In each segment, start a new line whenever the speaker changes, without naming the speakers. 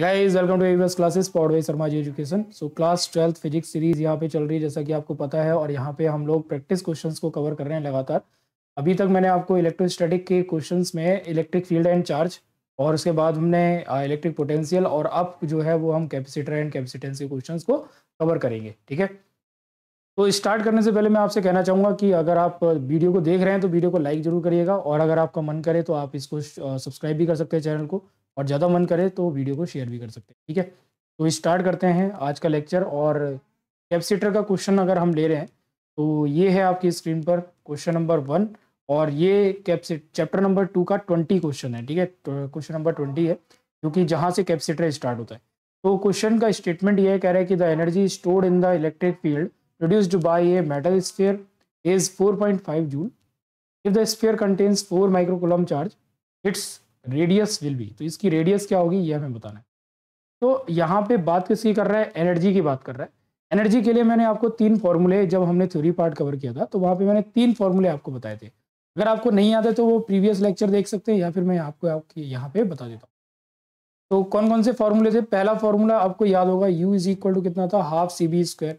Guys welcome to AVS classes classes पॉडवे Sharma ji education so class twelfth physics series यहाँ पे चल रही है जैसा कि आपको पता है और यहाँ पे हम लोग प्रैक्टिस क्वेश्चंस को कवर कर रहे हैं लगातार अभी तक मैंने आपको इलेक्ट्रोस्टैटिक के क्वेश्चंस में इलेक्ट्रिक फील्ड एंड चार्ज और उसके बाद हमने इलेक्ट्रिक पोटेंशियल और अब जो है वो हम कैपेसिटर एंड कैपेसिटेंस के क्वेश्चन को कवर करेंगे ठीक है तो स्टार्ट करने से पहले मैं आपसे कहना चाहूँगा कि अगर आप वीडियो को देख रहे हैं तो वीडियो को लाइक जरूर करिएगा और अगर आपका मन करे तो आप इसको सब्सक्राइब भी कर सकते हैं चैनल को और ज़्यादा मन करे तो वीडियो को शेयर भी कर सकते हैं ठीक है तो स्टार्ट करते हैं आज का लेक्चर और कैपेसिटर का क्वेश्चन अगर हम ले रहे हैं तो ये है आपकी स्क्रीन पर क्वेश्चन नंबर वन और ये कैप्सिट चैप्टर नंबर टू का ट्वेंटी क्वेश्चन है ठीक है क्वेश्चन नंबर ट्वेंटी है क्योंकि जहाँ से कैपेसिटर स्टार्ट होता है तो क्वेश्चन का स्टेटमेंट ये कह रहा है कि the energy stored in the electric field produced by a metal sphere point 4.5 joule if the sphere contains 4 microcoulomb charge its radius will be तो इसकी रेडियस क्या होगी ये हमें बताना है तो यहाँ पे बात किसकी कर रहा है एनर्जी की बात कर रहा है एनर्जी के लिए मैंने आपको तीन फॉर्मूले जब हमने थ्योरी पार्ट कवर किया था तो वहाँ पे मैंने तीन फॉर्मूले आपको बताए थे अगर आपको नहीं आते तो वो प्रीवियस लेक्चर देख सकते हैं या फिर मैं आपको आपके यहाँ पे बता देता हूँ तो कौन कौन से फॉर्मूले थे पहला फॉर्मूला आपको याद होगा यू इज इक्वल टू कितना था हाफ सी बी स्क्वायर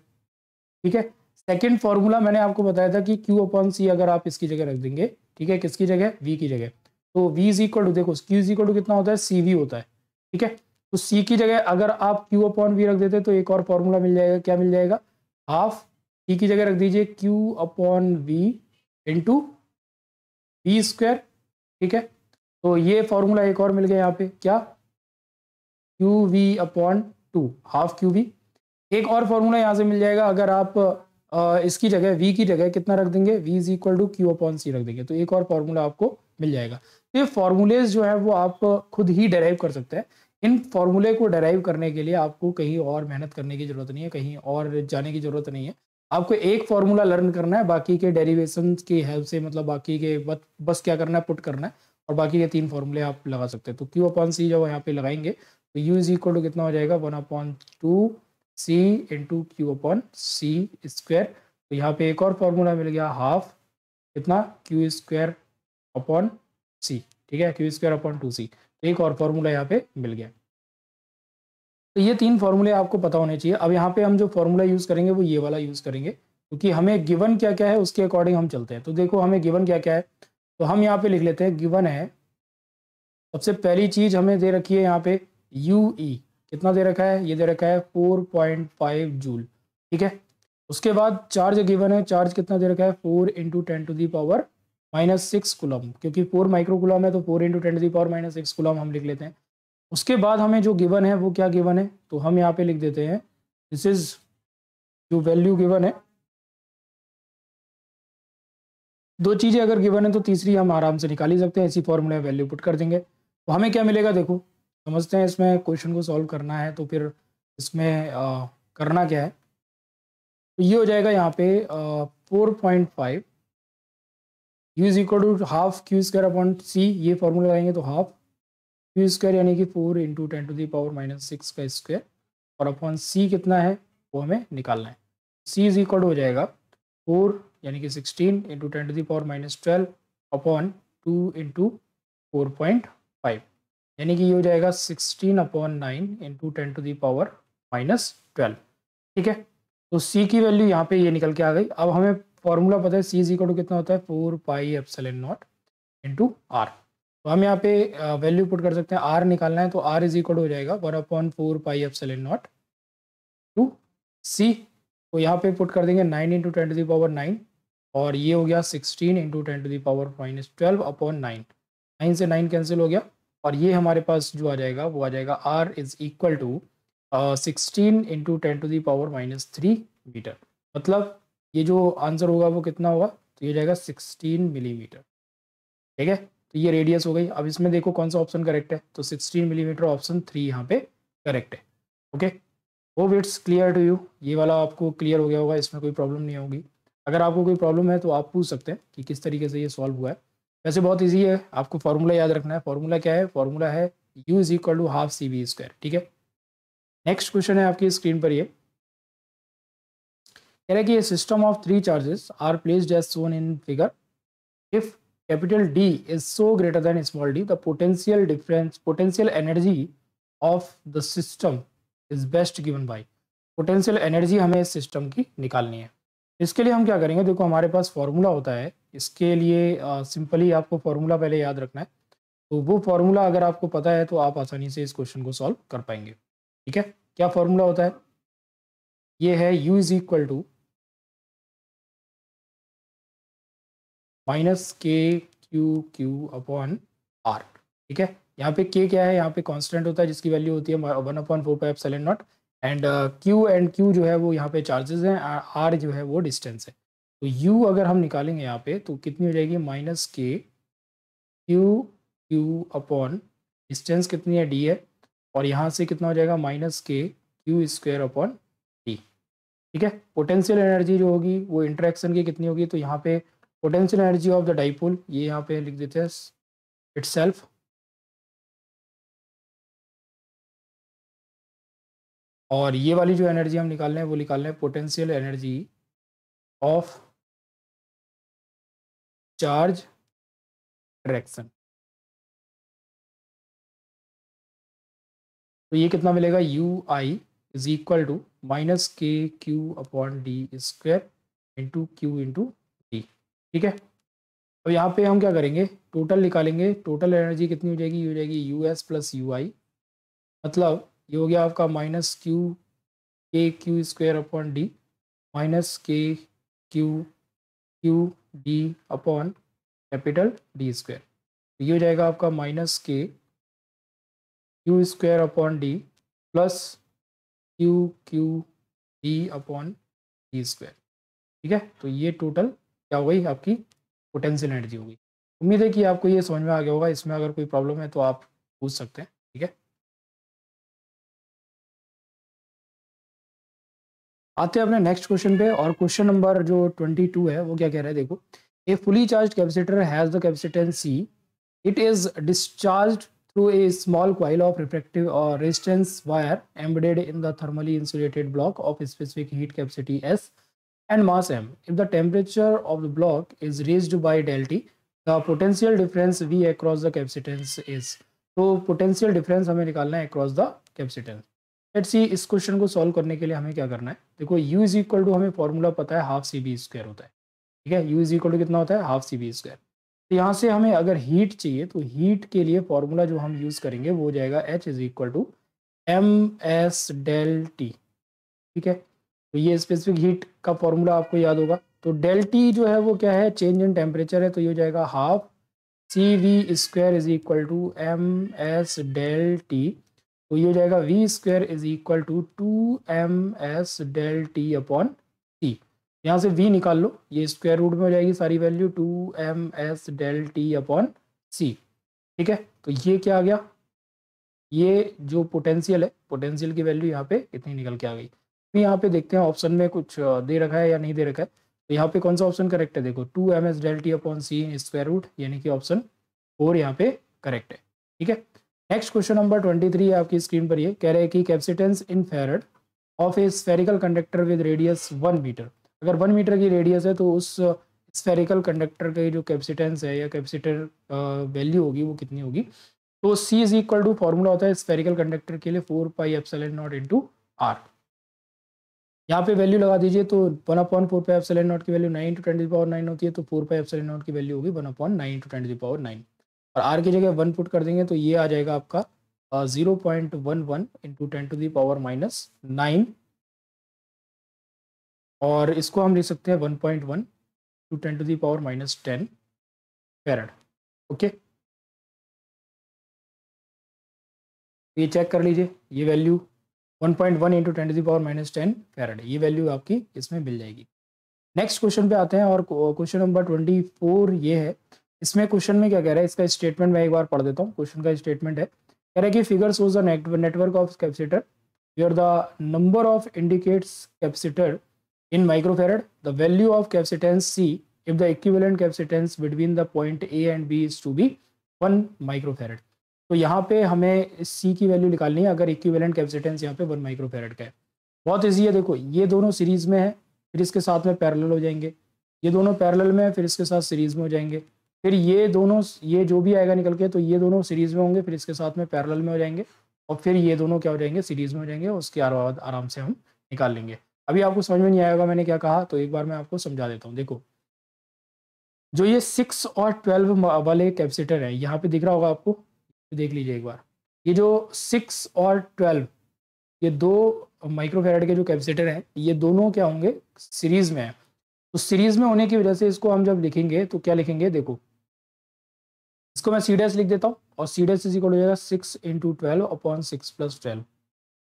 ठीक है सेकेंड फार्मूला मैंने आपको बताया था कि क्यू अपॉन सी अगर आप इसकी जगह रख देंगे ठीक है किसकी जगह वी की जगह तो v इज इक्वल टू देखो q इज इक्वल टू कितना होता है सी वी होता है ठीक है तो c की जगह अगर आप q अपॉन v रख देते तो एक और फॉर्मूला मिल जाएगा क्या मिल जाएगा हाफ c की जगह रख दीजिए q upon v into V square ठीक है तो ये फॉर्मूला एक और मिल गया यहाँ पे क्या Q V upon two half Q V एक और फॉर्मूला यहाँ से मिल जाएगा अगर आप इसकी जगह वी की जगह कितना रख देंगे V is equal to Q upon C रख देंगे तो एक और फॉर्मूला आपको मिल जाएगा तो ये फार्मूलेज जो है वो आप खुद ही डेराइव कर सकते हैं इन फार्मूले को डेराइव करने के लिए आपको कहीं और मेहनत करने की ज़रूरत नहीं है कहीं और जाने की ज़रूरत नहीं है आपको एक फार्मूला लर्न करना है बाकी के डेरिवेशन की हेल्प से मतलब बाकी के बस क्या करना है पुट करना है और बाकी के तीन फार्मूले आप लगा सकते हैं तो क्यू अपॉन सी जब यहाँ पे लगाएंगे तो यू इज इक्वल टू कितना हो जाएगा one upon two C into Q upon C square तो यहाँ पे एक और फार्मूला मिल गया हाफ कितना क्यू स्क्वायर अपॉन सी ठीक है Q square upon two C तो एक और फॉर्मूला यहाँ पे मिल गया तो ये तीन फॉर्मूले आपको पता होने चाहिए अब यहाँ पे हम जो फॉर्मूला यूज़ करेंगे वो ये वाला यूज़ करेंगे क्योंकि तो हमें गिवन क्या क्या है उसके अकॉर्डिंग हम चलते हैं तो देखो हमें गिवन क्या क्या है तो हम यहाँ पे लिख लेते हैं गिवन है सबसे पहली चीज़ हमें दे रखी है यहाँ पे यू ई e। कितना दे रखा है ये दे रखा है फोर पॉइंट फाइव जूल ठीक है उसके बाद चार्ज गिवन है चार्ज कितना दे रखा है four into ten to the power minus six coulomb क्योंकि फोर माइक्रो कुलम है तो four into ten the power minus six coulomb हम लिख लेते हैं
उसके बाद हमें जो गिवन है वो क्या गिवन है तो हम यहाँ पे लिख देते हैं दिस इज जो वैल्यू गिवन है दो चीज़ें
अगर गिवन है तो तीसरी हम आराम से निकाल ही सकते हैं इसी फॉर्मूले में वैल्यू पुट कर देंगे तो हमें क्या मिलेगा देखो समझते हैं इसमें क्वेश्चन को सॉल्व करना है तो फिर इसमें आ, करना क्या है तो ये हो जाएगा यहाँ पे four point five U is equal to half Q square upon C ये फॉर्मूला लगाएंगे तो हाफ क्यू स्क्वायर यानी कि four into ten to the power minus six का स्क्वायर और अपॉन सी कितना है वो हमें निकालना है सी इज इक्वल हो जाएगा फोर यानी कि sixteen into ten to the power minus twelve upon two into four point five यानी कि ये हो जाएगा sixteen upon nine into ten to the power minus twelve ठीक है तो सी की वैल्यू यहाँ पे ये निकल के आ गई अब हमें फॉर्मूला पता है सी इज इक्वल टू कितना होता है four pi epsilon naught into R तो हम यहाँ पे वैल्यू पुट कर सकते हैं आर निकालना है तो आर इज इक्वल हो जाएगा one upon four pi epsilon naught to C तो यहाँ पे पुट कर देंगे nine into ten to the power nine और ये हो गया sixteen into ten to the power minus twelve upon nine nine से नाइन कैंसिल हो गया और ये हमारे पास जो आ जाएगा वो आ जाएगा R is equal to sixteen into ten to the power minus three metre मतलब ये जो आंसर होगा वो कितना होगा तो ये जाएगा सिक्सटीन मिलीमीटर ठीक है तो ये रेडियस हो गई अब इसमें देखो कौन सा ऑप्शन करेक्ट है तो सिक्सटीन मिलीमीटर ऑप्शन थ्री यहाँ पे करेक्ट है ओके वो विट्स क्लियर टू यू ये वाला आपको क्लियर हो गया होगा इसमें कोई प्रॉब्लम नहीं होगी अगर आपको कोई प्रॉब्लम है तो आप पूछ सकते हैं कि किस तरीके से ये सॉल्व हुआ है वैसे बहुत ईजी है आपको फार्मूला याद रखना है फार्मूला क्या है फार्मूला है U is equal to half C V square ठीक है नेक्स्ट क्वेश्चन है आपकी स्क्रीन पर ये कह रहे कि ये system of three charges are placed as shown in figure if capital D is so greater than small D the potential difference potential energy of the system is best given by potential energy हमें इस system की निकालनी है इसके लिए हम क्या करेंगे देखो हमारे पास फॉर्मूला होता है इसके लिए सिंपली आपको फॉर्मूला पहले याद रखना है तो वो फॉर्मूला अगर आपको पता है तो आप आसानी
से इस क्वेश्चन को सॉल्व कर पाएंगे ठीक है क्या फॉर्मूला होता है ये है u is equal to minus K Q Q upon R ठीक है यहाँ पे के क्या है यहाँ पे कांस्टेंट
होता है जिसकी वैल्यू होती है one upon four pi epsilon naught and Q and Q जो है वो यहाँ पे चार्जेस हैं आर जो है वो डिस्टेंस है तो यू अगर हम निकालेंगे यहाँ पे तो कितनी हो जाएगी minus K Q Q upon distance कितनी है डी है और यहाँ से कितना हो जाएगा minus K Q square upon D ठीक है पोटेंशियल एनर्जी जो होगी वो इंट्रैक्शन की कितनी होगी तो यहाँ पे potential energy of the
dipole ये यहाँ पे लिख देते हैं इट सेल्फ और ये वाली जो एनर्जी हम निकाल रहे हैं वो निकाल रहे हैं potential energy of charge attraction तो ये कितना मिलेगा U I is equal to minus K Q
upon D square into Q into ठीक है अब यहाँ पे हम क्या करेंगे टोटल निकालेंगे टोटल एनर्जी कितनी हो जाएगी हो जाएगी U S plus U I मतलब ये हो गया आपका minus Q K Q square upon D minus K Q Q D upon capital D square ये हो जाएगा आपका minus K Q square upon D plus Q Q D upon D square ठीक है तो ये टोटल क्या हो गई आपकी पोटेंशियल एनर्जी
हो गई उम्मीद है कि आपको ये समझ में आ गया होगा इसमें अगर कोई प्रॉब्लम है तो आप पूछ सकते हैं ठीक है आते हैं अपने नेक्स्ट क्वेश्चन पे और क्वेश्चन नंबर जो ट्वेंटी टू है वो क्या कह रहा है देखो a fully charged capacitor
has the capacitance C it is discharge through a small coil of refractive or resistance wire embedded in the thermally insulated block of specific heat capacity S and mass m. If the temperature of the block is raised by delta T, the potential difference V across the capacitance is. तो potential difference हमें nikalna hai across the capacitance let's see is question ko solve करने के लिए हमें क्या करना है देखो U इज इक्वल टू हमें फॉर्मूला पता है हाफ सी बी hota होता है ठीक है U इज इक्वल टू कितना होता है हाफ सी बी तो यहाँ से हमें अगर हीट चाहिए तो हीट के लिए फॉर्मूला जो हम यूज़ करेंगे वो हो जाएगा H is equal to M S del T ठीक है तो ये स्पेसिफिक हीट का फॉर्मूला आपको याद होगा तो डेल टी जो है वो क्या है चेंज इन टेम्परेचर है तो ये हो जाएगा half C V square is equal to M S del T तो ये हो जाएगा V square is equal to two M S del T upon T यहाँ से वी निकाल लो ये स्क्वायर रूट में हो जाएगी सारी value two M S del T upon C ठीक है तो ये क्या आ गया ये जो पोटेंशियल है पोटेंशियल की वैल्यू यहाँ पे इतनी निकल के आ गई यहाँ पे देखते हैं ऑप्शन में कुछ दे रखा है या नहीं दे रखा है तो यहाँ पे कौन सा ऑप्शन करेक्ट है देखो two M S del T upon C square root यानी कि ऑप्शन फोर यहाँ पे करेक्ट है ठीक है next question number twenty three आपकी स्क्रीन पर ये कह रहे हैं कि capacitance in farad of a spherical conductor with radius one metre अगर वन मीटर की रेडियस है तो उस स्फेरिकल कंडक्टर की जो कैप्सिटेंस है या कैप्सिटर वैल्यू होगी वो कितनी होगी तो C is equal to formula होता है स्फेरिकल कंडक्टर के लिए four pi epsilon naught into R यहाँ पे वैल्यू लगा दीजिए तो one upon four pi epsilon naught की value nine to twenty to power nine होती है तो फोर पाई एप्सिलन नॉट की वैल्यू होगी one upon nine to twenty to power nine और आर की जगह वन पुट कर देंगे तो ये आ जाएगा आपका zero point one one into ten to the power minus nine
और इसको हम लिख सकते हैं one point one to ten to the power minus ten farad okay ये चेक कर लीजिए ये value one point one into ten to the power minus ten farad ये वैल्यू आपकी
इसमें मिल जाएगी नेक्स्ट क्वेश्चन पे आते हैं और क्वेश्चन नंबर ट्वेंटी फोर ये है इसमें क्वेश्चन में क्या कह रहा है इसका स्टेटमेंट मैं एक बार पढ़ देता हूँ क्वेश्चन का स्टेटमेंट है कह रहा है कि figure shows network of capacitor where the number of indicates capacitor in microfarad the value of capacitance C if the equivalent capacitance between the point A and B is to be one microfarad तो यहाँ पे हमें सी की value निकालनी है अगर equivalent capacitance यहाँ पे वन माइक्रो फेरेड का है बहुत ईजी है देखो ये दोनों सीरीज में है फिर इसके साथ में पैरल हो जाएंगे ये दोनों पैरल में है फिर इसके साथ सीरीज में हो जाएंगे फिर ये दोनों ये जो भी आएगा निकल के तो ये दोनों सीरीज में होंगे फिर इसके साथ में पैरल में हो जाएंगे और फिर ये दोनों क्या हो जाएंगे सीरीज में हो जाएंगे उसके बाद आराम से हम निकाल लेंगे अभी आपको समझ में नहीं आएगा मैंने क्या कहा तो एक बार मैं आपको समझा देता हूँ देखो जो ये सिक्स और ट्वेल्व वाले कैपेसिटर है यहाँ पे दिख रहा होगा आपको तो देख लीजिए एक बार ये जो सिक्स और ट्वेल्व ये दो माइक्रोफेराइड के जो कैपेसिटर हैं ये दोनों क्या होंगे सीरीज में है तो सीरीज में होने की वजह से इसको हम जब लिखेंगे तो क्या लिखेंगे देखो इसको मैं सी लिख देता हूँ और सी डेस इज हो जाएगा six into twelve upon six plus twelve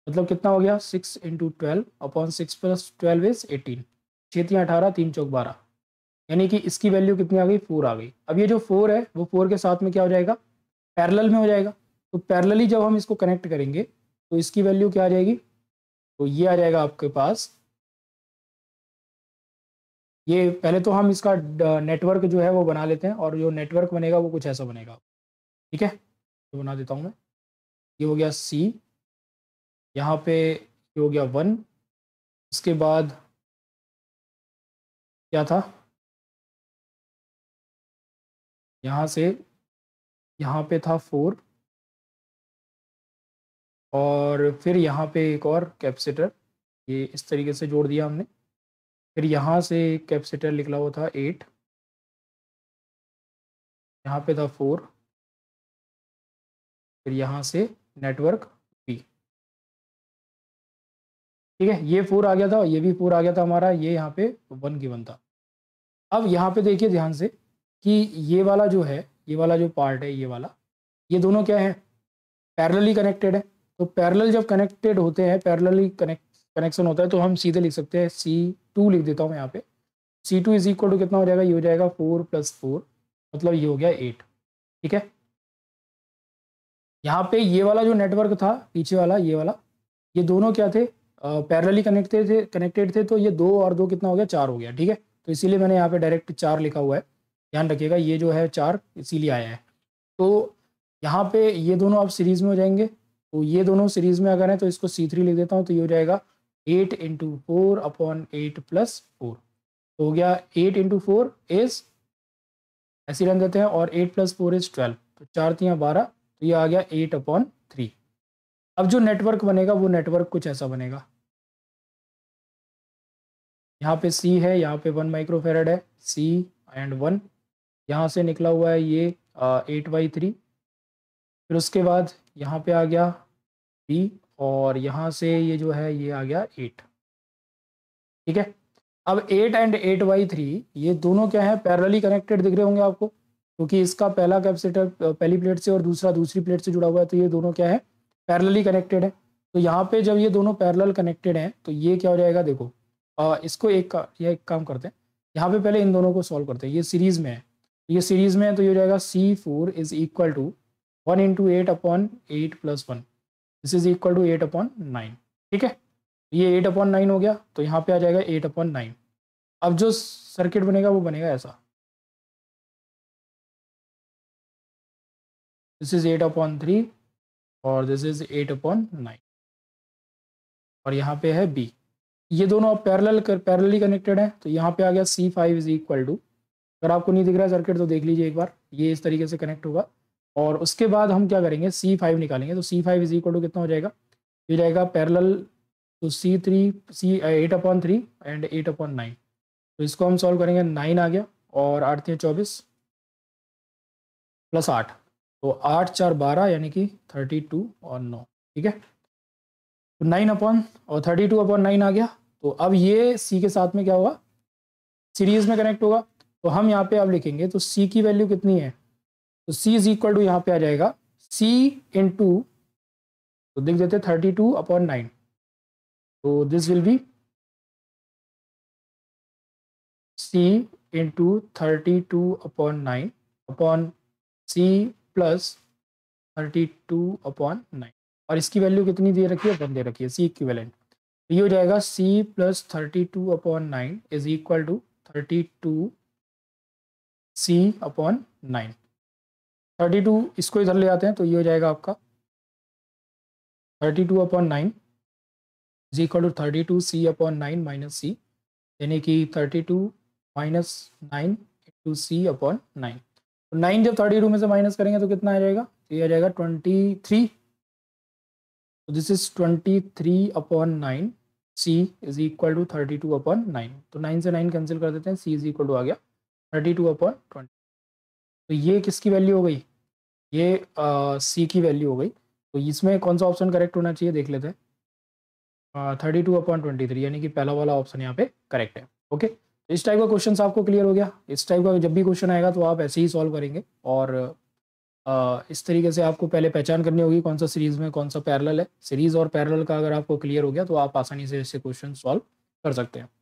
मतलब कितना हो गया six into twelve upon six plus twelve is eighteen छः तीन अठारह तीन चौक बारह यानी कि इसकी वैल्यू कितनी आ गई फोर आ गई अब ये जो फोर है वो फोर के साथ में क्या हो जाएगा पैरल में हो जाएगा तो पैरलली जब हम इसको कनेक्ट करेंगे तो इसकी वैल्यू क्या आ जाएगी तो ये आ जाएगा आपके पास ये पहले तो हम इसका नेटवर्क जो है वो बना लेते हैं और जो नेटवर्क बनेगा वो कुछ ऐसा बनेगा ठीक है तो बना देता हूँ मैं ये हो गया
सी यहाँ पे ये हो गया वन उसके बाद क्या था यहाँ से यहाँ पे था फोर
और फिर यहाँ पे एक और कैपेसिटर ये इस तरीके से जोड़ दिया हमने
फिर यहाँ से कैपेसिटर निकला हुआ था एट यहाँ पे था फोर फिर यहाँ से नेटवर्क बी ठीक है ये फोर आ गया था ये भी फोर आ गया
था हमारा ये यहाँ पे वन गिवन था अब यहाँ पे देखिए ध्यान से कि ये वाला जो है ये वाला जो पार्ट है ये वाला ये दोनों क्या है पैरेलली कनेक्टेड है तो पैरेलल जब कनेक्टेड होते हैं पैरेलली कनेक्ट कनेक्शन होता है तो हम सीधे लिख सकते हैं सी टू लिख देता हूँ यहाँ पे C two is equal to कितना हो जाएगा ये हो जाएगा फोर प्लस फोर मतलब ये हो गया एट ठीक है यहाँ पे ये वाला जो नेटवर्क था पीछे वाला ये वाला ये दोनों क्या थे पैरेलली कनेक्टेड थे कनेक्टेड थे तो ये दो और दो कितना हो गया चार हो गया ठीक है तो इसीलिए मैंने यहाँ पे डायरेक्ट चार लिखा हुआ है ध्यान रखिएगा ये जो है चार इसीलिए आया है तो यहाँ पे ये दोनों आप सीरीज में हो जाएंगे तो ये दोनों सीरीज में अगर है तो इसको सी थ्री लिख देता हूँ तो ये हो जाएगा eight into four upon eight plus four तो हो गया एट इंटू फोर इज ऐसी रन देते हैं और eight plus four is twelve तो चार तियाँ बारह तो ये आ गया एट अपॉन थ्री अब जो नेटवर्क बनेगा वो नेटवर्क कुछ ऐसा बनेगा यहाँ पे सी है यहाँ पे वन माइक्रोफेरेड है सी एंड वन यहाँ से निकला हुआ है ये एट बाई थ्री फिर उसके बाद यहाँ पे आ गया बी और यहाँ से ये जो है ये आ गया एट ठीक है अब eight and eight by three ये दोनों क्या है पैरली कनेक्टेड दिख रहे होंगे आपको क्योंकि तो इसका पहला कैपेसिटर पहली प्लेट से और दूसरा दूसरी प्लेट से जुड़ा हुआ है तो ये दोनों क्या है पैरली कनेक्टेड है तो यहाँ पे जब ये दोनों पैरल कनेक्टेड हैं तो ये क्या हो जाएगा देखो आ, इसको एक का ये एक काम करते हैं यहाँ पे पहले इन दोनों को सॉल्व करते हैं ये सीरीज में है ये सीरीज में है तो ये हो जाएगा C four is equal to one into eight upon eight plus one this is equal to eight upon nine ठीक है ये एट अपॉन नाइन हो गया तो यहाँ पे आ जाएगा एट
अपॉन नाइन अब जो सर्किट बनेगा वो बनेगा ऐसा this is eight upon three और this is eight upon nine और यहाँ पे है बी ये दोनों अब पैरेलल कर
पैरेलली कनेक्टेड है तो यहाँ पे आ गया C five is equal to अगर आपको नहीं दिख रहा है सर्किट तो देख लीजिए एक बार ये इस तरीके से कनेक्ट होगा और उसके बाद हम क्या करेंगे सी फाइव निकालेंगे तो C five is equal to कितना हो जाएगा ये जाएगा पैरल तो C three C eight upon three and eight upon nine तो इसको हम सॉल्व करेंगे नाइन आ गया और आठ तीन चौबीस प्लस आठ तो आठ चार बारह यानी कि थर्टी टू और नौ ठीक है तो नाइन अपॉन और थर्टी टू अपॉन नाइन आ गया तो अब ये सी के साथ में क्या होगा सीरीज में कनेक्ट होगा तो हम यहाँ पे अब लिखेंगे तो सी की वैल्यू
कितनी है तो सी इज इक्वल टू यहाँ पे आ जाएगा सी इन टू तो देख देते थर्टी टू अपॉन नाइन तो this will be C into thirty two upon nine upon C plus thirty two upon nine और
इसकी वैल्यू कितनी दे रखी है वन दे रखी है सी इक्विवेलेंट ये हो जाएगा C plus thirty two upon nine is equal to thirty two C upon nine thirty two इसको इधर ले आते हैं तो ये हो जाएगा आपका thirty two upon nine is equal to thirty two C upon nine minus C यानी कि thirty two minus nine into C upon nine तो नाइन जब थर्टी टू में से माइनस करेंगे तो कितना आ जाएगा तो ये आ जाएगा ट्वेंटी थ्री तो this is twenty three upon nine C is equal to thirty two upon nine तो नाइन से नाइन कैंसिल कर देते हैं सी इज इक्वल टू आ गया थर्टी टू अपॉन ट्वेंटी तो ये किसकी वैल्यू हो गई ये सी की वैल्यू हो गई तो इसमें कौन सा ऑप्शन करेक्ट होना चाहिए देख लेते हैं thirty two upon twenty three यानी कि पहला वाला ऑप्शन यहाँ पे करेक्ट है ओके तो इस टाइप का क्वेश्चन आपको क्लियर हो गया इस टाइप का जब भी क्वेश्चन आएगा तो आप ऐसे ही सॉल्व करेंगे और आ, इस तरीके से आपको पहले पहचान करनी होगी कौन सा सीरीज में कौन सा
पैरल है सीरीज और पैरल का अगर आपको क्लियर हो गया तो आप आसानी से ऐसे क्वेश्चन सॉल्व कर सकते हैं